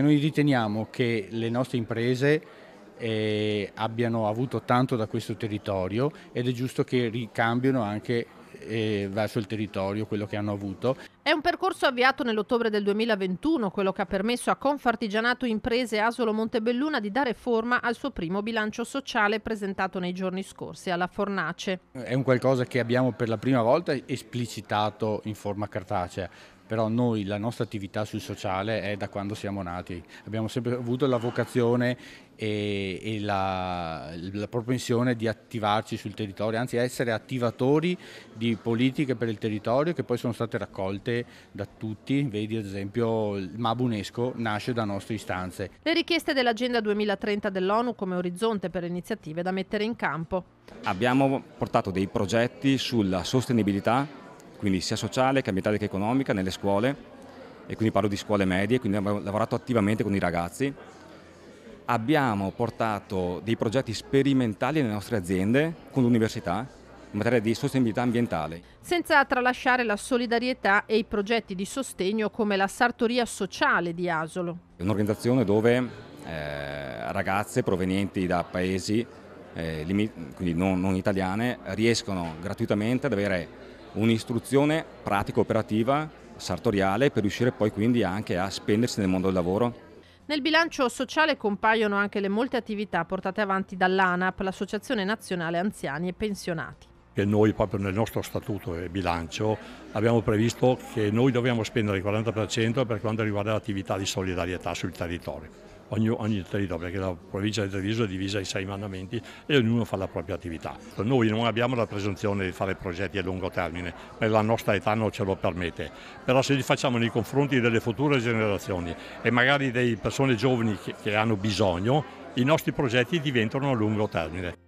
Noi riteniamo che le nostre imprese eh, abbiano avuto tanto da questo territorio ed è giusto che ricambiano anche eh, verso il territorio quello che hanno avuto. È un percorso avviato nell'ottobre del 2021, quello che ha permesso a Confartigianato Imprese Asolo Montebelluna di dare forma al suo primo bilancio sociale presentato nei giorni scorsi alla Fornace. È un qualcosa che abbiamo per la prima volta esplicitato in forma cartacea, però noi la nostra attività sul sociale è da quando siamo nati, abbiamo sempre avuto la vocazione e, e la, la, propensione di attivarci sul territorio, anzi essere attivatori di politiche per il territorio che poi sono state raccolte da tutti, vedi ad esempio il Mabunesco nasce da nostre istanze. Le richieste dell'Agenda 2030 dell'ONU come orizzonte per iniziative da mettere in campo. Abbiamo portato dei progetti sulla sostenibilità quindi sia sociale che ambientale che economica nelle scuole e quindi parlo di scuole medie, quindi abbiamo lavorato attivamente con i ragazzi. Abbiamo portato dei progetti sperimentali nelle nostre aziende con l'università in materia di sostenibilità ambientale. Senza tralasciare la solidarietà e i progetti di sostegno come la sartoria sociale di Asolo. È un'organizzazione dove eh, ragazze provenienti da paesi eh, quindi non, non italiane riescono gratuitamente ad avere un'istruzione pratica operativa, sartoriale, per riuscire poi quindi anche a spendersi nel mondo del lavoro. Nel bilancio sociale compaiono anche le molte attività portate avanti dall'ANAP, l'Associazione Nazionale Anziani e Pensionati che noi proprio nel nostro statuto e bilancio abbiamo previsto che noi dobbiamo spendere il 40% per quanto riguarda l'attività di solidarietà sul territorio ogni, ogni, territorio, perché la provincia di Treviso è divisa in sei mandamenti e ognuno fa la propria attività. Noi non abbiamo la presunzione di fare progetti a lungo termine, perché la nostra età non ce lo permette, però se li facciamo nei confronti delle future generazioni e magari delle persone giovani che, che hanno bisogno, i nostri progetti diventano a lungo termine.